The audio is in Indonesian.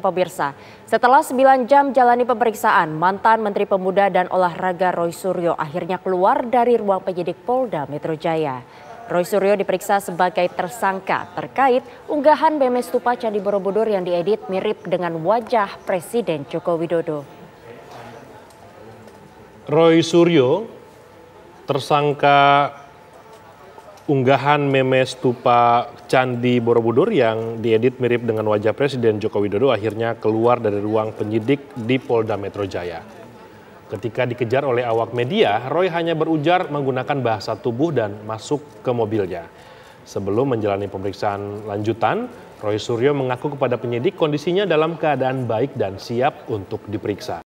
Pemirsa, setelah 9 jam jalani pemeriksaan, mantan Menteri Pemuda dan Olahraga Roy Suryo akhirnya keluar dari ruang penyidik Polda Metro Jaya. Roy Suryo diperiksa sebagai tersangka terkait unggahan meme stupa Candi Borobudur yang diedit mirip dengan wajah Presiden Joko Widodo. Roy Suryo, tersangka unggahan meme stupa Candi Borobudur yang diedit mirip dengan wajah Presiden Joko Widodo akhirnya keluar dari ruang penyidik di Polda Metro Jaya. Ketika dikejar oleh awak media, Roy hanya berujar menggunakan bahasa tubuh dan masuk ke mobilnya. Sebelum menjalani pemeriksaan lanjutan, Roy Suryo mengaku kepada penyidik kondisinya dalam keadaan baik dan siap untuk diperiksa.